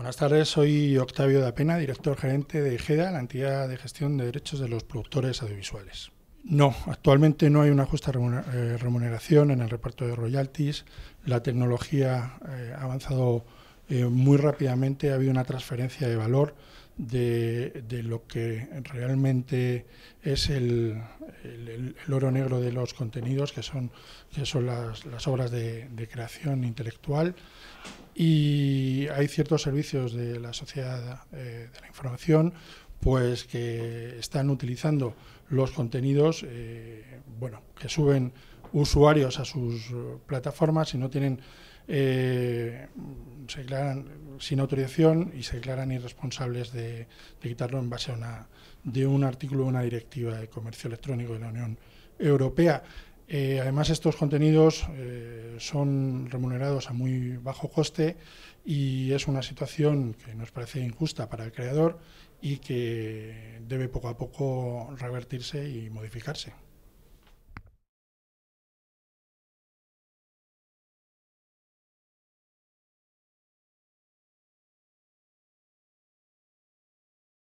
Buenas tardes, soy Octavio de Pena, director gerente de IGEDA, la entidad de gestión de derechos de los productores audiovisuales. No, actualmente no hay una justa eh, remuneración en el reparto de royalties. La tecnología eh, ha avanzado eh, muy rápidamente ha habido una transferencia de valor de, lo que realmente es el, oro negro de los contenidos, que son, que son las, obras de, creación intelectual. Y hay ciertos servicios de la sociedad eh, de la información pues que están utilizando los contenidos eh, bueno, que suben usuarios a sus plataformas y no tienen eh, se declaran sin autorización y se declaran irresponsables de, quitarlo en base a una, de un artículo de una directiva de comercio electrónico de la Unión Europea. Eh, además, estos contenidos eh, son remunerados a muy bajo coste y es una situación que nos parece injusta para el creador y que debe poco a poco revertirse y modificarse.